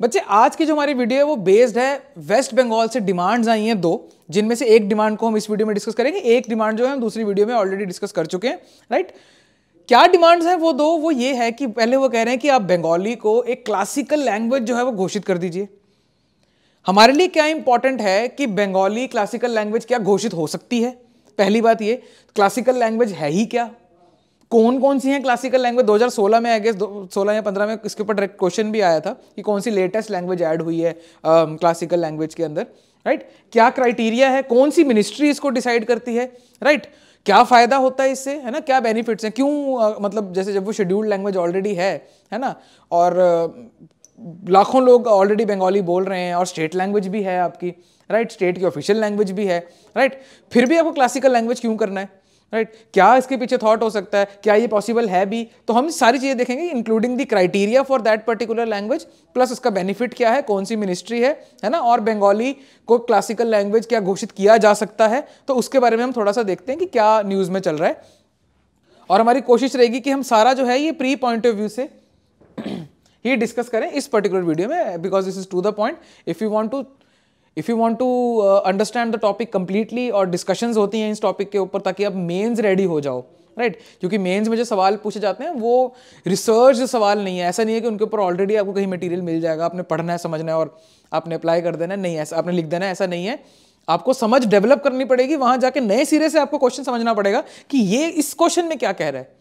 बच्चे आज की जो हमारी वीडियो है वो बेस्ड है वेस्ट बंगाल से डिमांड्स आई हैं दो जिनमें से एक डिमांड को हम इस वीडियो में डिस्कस करेंगे एक डिमांड जो है हम दूसरी वीडियो में ऑलरेडी डिस्कस कर चुके हैं राइट क्या डिमांड्स हैं वो दो वो ये है कि पहले वो कह रहे हैं कि आप बंगाली को एक क्लासिकल लैंग्वेज जो है वो घोषित कर दीजिए हमारे लिए क्या इंपॉर्टेंट है कि बंगाली क्लासिकल लैंग्वेज क्या घोषित हो सकती है पहली बात ये क्लासिकल लैंग्वेज है ही क्या कौन कौन सी हैं क्लासिकल लैंग्वेज 2016 में आई गेस 16 या 15 में इसके ऊपर डायरेक्ट क्वेश्चन भी आया था कि कौन सी लेटेस्ट लैंग्वेज ऐड हुई है क्लासिकल um, लैंग्वेज के अंदर राइट right? क्या क्राइटेरिया है कौन सी मिनिस्ट्री इसको डिसाइड करती है राइट right? क्या फ़ायदा होता है इससे है ना क्या बेनिफिट्स हैं क्यों uh, मतलब जैसे जब वो शेड्यूल्ड लैंग्वेज ऑलरेडी है है ना और uh, लाखों लोग ऑलरेडी बंगाली बोल रहे हैं और स्टेट लैंग्वेज भी है आपकी राइट right? स्टेट की ऑफिशियल लैंग्वेज भी है राइट right? फिर भी आपको क्लासिकल लैंग्वेज क्यों करना है राइट right? क्या इसके पीछे थॉट हो सकता है क्या ये पॉसिबल है भी तो हम सारी चीज़ें देखेंगे including the criteria for that particular language plus उसका बेनिफिट क्या है कौन सी मिनिस्ट्री है है ना और बंगाली को क्लासिकल लैंग्वेज क्या घोषित किया जा सकता है तो उसके बारे में हम थोड़ा सा देखते हैं कि क्या न्यूज़ में चल रहा है और हमारी कोशिश रहेगी कि हम सारा जो है ये प्री पॉइंट ऑफ व्यू से ही डिस्कस करें इस पर्टिकुलर वीडियो में because this is to the point if you want to if you want to understand the topic completely और डिस्कशंस होती हैं इस टॉपिक के ऊपर ताकि आप मेन्स रेडी हो जाओ राइट right? क्योंकि मेंस में जो सवाल पूछे जाते हैं वो रिसर्च सवाल नहीं है ऐसा नहीं है कि उनके ऊपर ऑलरेडी आपको कहीं मटेरियल मिल जाएगा आपने पढ़ना है समझना है और आपने अप्लाई कर देना है नहीं ऐसा आपने लिख देना है ऐसा नहीं है आपको समझ डेवलप करनी पड़ेगी वहां जाके नए सिरे से आपको क्वेश्चन समझना पड़ेगा कि ये इस क्वेश्चन में क्या कह रहा है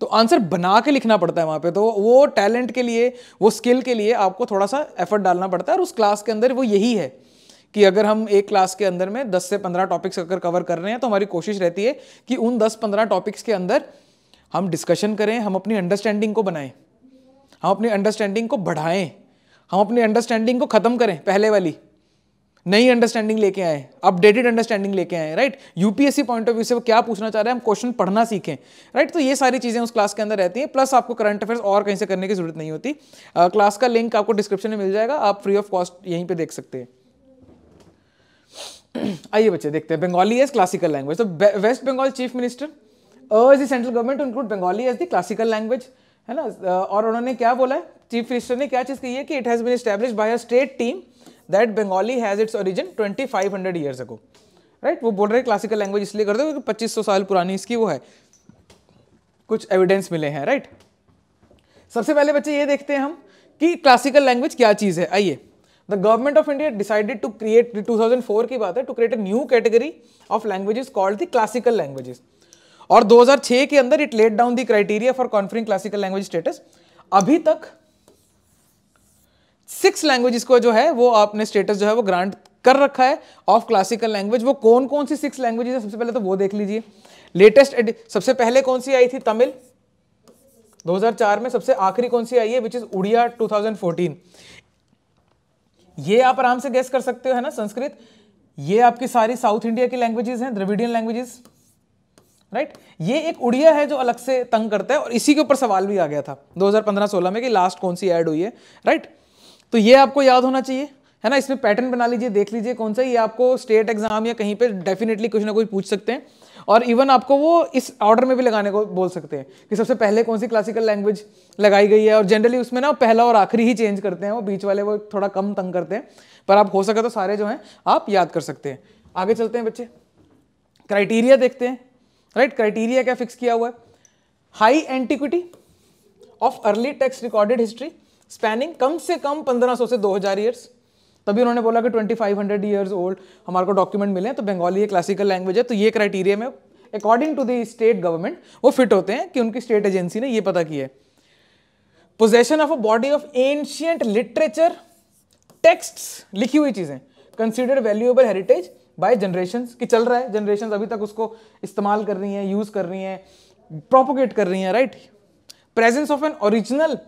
तो आंसर बना के लिखना पड़ता है वहाँ पे तो वो टैलेंट के लिए वो स्किल के लिए आपको थोड़ा सा एफर्ट डालना पड़ता है और उस क्लास के अंदर वो यही है कि अगर हम एक क्लास के अंदर में 10 से 15 टॉपिक्स अगर कवर कर रहे हैं तो हमारी कोशिश रहती है कि उन 10-15 टॉपिक्स के अंदर हम डिस्कशन करें हम अपनी अंडरस्टैंडिंग को बनाएं हम अपनी अंडरस्टैंडिंग को बढ़ाएं हम अपनी अंडरस्टैंडिंग को ख़त्म करें पहले वाली नई अंडरस्टैंडिंग लेके आए अपडेटेड अंडरस्टैंडिंग लेके आए right UPSC point of view से वो क्या पूछना चाह रहे हैं हम क्वेश्चन पढ़ना सीखें राइट right? तो ये सारी चीज़ें उस क्लास के अंदर रहती हैं प्लस आपको करंट अफेयर्स और कहीं से करने की जरूरत नहीं होती क्लास uh, का लिंक आपको डिस्क्रिप्शन में मिल जाएगा आप फ्री ऑफ कॉस्ट यहीं पर देख सकते हैं आइए बच्चे देखते हैं बंगाली एज क्लासिकल लैंग्वेज तो West Bengal chief minister urge central government to include Bengali as the classical language है ना uh, और उन्होंने क्या बोला है चीफ मिनिस्टर ने क्या चीज़ कही है कि it has been establish by a state team that Bengali has its origin twenty five hundred years ago right वो बोल रहे क्लासिकल लैंग्वेज इसलिए कर दो क्योंकि पच्चीस सौ साल पुरानी इसकी वो है कुछ एविडेंस मिले हैं राइट सबसे पहले बच्चे ये देखते हैं हम कि क्लासिकल लैंग्वेज क्या चीज़ है आइए the government of India decided to create 2004 की बात है to create a new category of languages called the classical languages और 2006 के अंदर it laid down the criteria for conferring classical language status अभी तक सिक्स लैंग्वेजेस को जो है वो आपने स्टेटस जो है वो ग्रांट कर रखा है ऑफ क्लासिकल लैंग्वेज वो कौन कौन सी सिक्स लैंग्वेजेस है सबसे पहले तो वो देख लीजिए लेटेस्ट सबसे पहले कौन सी आई थी तमिल 2004 में सबसे आखिरी कौन सी आई है विच इज उड़िया 2014 ये आप आराम से गेस कर सकते हो है ना संस्कृत ये आपकी सारी साउथ इंडिया की लैंग्वेजेस हैं द्रविडियन लैंग्वेजेस राइट ये एक उड़िया है जो अलग से तंग करता है और इसी के ऊपर सवाल भी आ गया था 2015-16 में कि लास्ट कौन सी ऐड हुई है राइट तो ये आपको याद होना चाहिए है ना इसमें पैटर्न बना लीजिए देख लीजिए कौन सा ये आपको स्टेट एग्जाम या कहीं पर डेफिनेटली कुछ ना कुछ पूछ सकते हैं और इवन आपको वो इस ऑर्डर में भी लगाने को बोल सकते हैं कि सबसे पहले कौन सी क्लासिकल लैंग्वेज लगाई गई है और जनरली उसमें ना पहला और आखिरी ही चेंज करते हैं वो बीच वाले वो थोड़ा कम तंग करते हैं पर आप हो सके तो सारे जो हैं आप याद कर सकते हैं आगे चलते हैं बच्चे क्राइटेरिया देखते हैं राइट क्राइटेरिया क्या फिक्स किया हुआ है high antiquity of early texts recorded history spanning कम से कम 1500 से 2000 ईयर्स तभी उन्होंने बोला कि twenty five hundred years old हमारे को डॉक्यूमेंट मिले तो बंगाली एक क्लासिकल लैंग्वेज है तो ये क्राइटेरिया में according to the state government वो फिट होते हैं कि उनकी स्टेट एजेंसी ने ये पता किया है possession of a body of ancient literature text लिखी हुई चीज़ें consider valuable heritage by generation कि चल रहा है जनरेशन अभी तक उसको इस्तेमाल कर रही हैं यूज़ कर रही हैं प्रोपोगेट कर रही हैं right presence of an original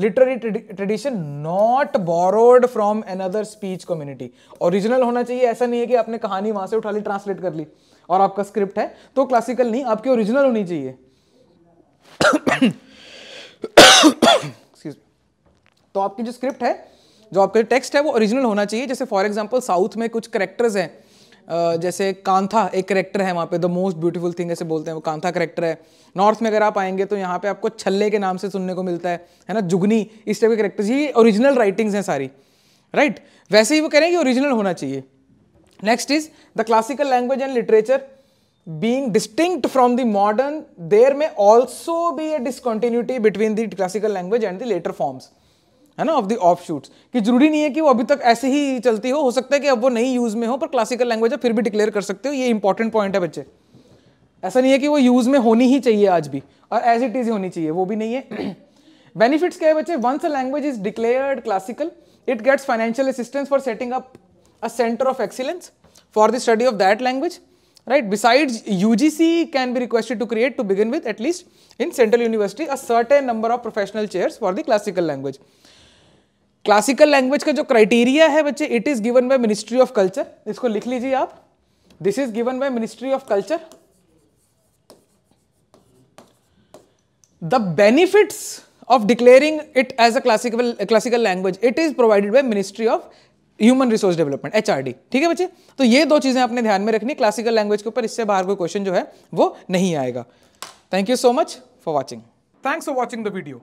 literary tradition not borrowed from another speech community original होना चाहिए ऐसा नहीं है कि आपने कहानी वहां से उठा ली ट्रांसलेट कर ली और आपका स्क्रिप्ट है तो क्लासिकल नहीं आपकी ओरिजिनल होनी चाहिए तो आपकी जो स्क्रिप्ट है जो आपका टेक्स्ट है वो ओरिजिनल होना चाहिए जैसे फॉर एग्जाम्पल साउथ में कुछ करेक्टर्स हैं जैसे कांथा एक करेक्टर है वहाँ पे द मोस्ट ब्यूटीफुल थिंग ऐसे बोलते हैं वो कांथा करेक्टर है नॉर्थ में अगर आप आएंगे तो यहाँ पे आपको छल्ले के नाम से सुनने को मिलता है है ना जुगनी इस टाइप के करेक्टर्स ये ओरिजिनल राइटिंग्स हैं सारी राइट right? वैसे ही वो कह रहे हैं कि ओरिजिनल होना चाहिए next is the classical language and literature being distinct from the modern there may also be a discontinuity between the classical language and the later forms है ना ऑफ द ऑफ शूट्स कि जरूरी नहीं है कि वो अभी तक ऐसे ही चलती हो हो सकता है कि अब वो नहीं यूज़ में हो पर क्लासिकल लैंग्वेज है फिर भी डिक्लेयर कर सकते हो ये इंपॉर्टेंट पॉइंट है बच्चे ऐसा नहीं है कि वो यूज़ में होनी ही चाहिए आज भी और एज इट इज़ होनी चाहिए वो भी नहीं है बेनिफिट्स क्या है बच्चे once a language is declared classical it gets financial assistance for setting up a centre of excellence for the study of that language beside U G C can be requested to create to begin with at least in central university a certain number of professional chairs for the classical language classical language का जो criteria है बच्चे it is given by ministry of culture इसको लिख लीजिए आप this is given by ministry of culture the benefits of declaring it as a classical classical language it is provided by ministry of human resource development H ठीक है बच्चे तो ये दो चीजें आपने ध्यान में रखनी क्लासिकल लैंग्वेज के ऊपर इससे बाहर कोई क्वेश्चन जो है वो नहीं आएगा thank you so much for watching thanks for watching the video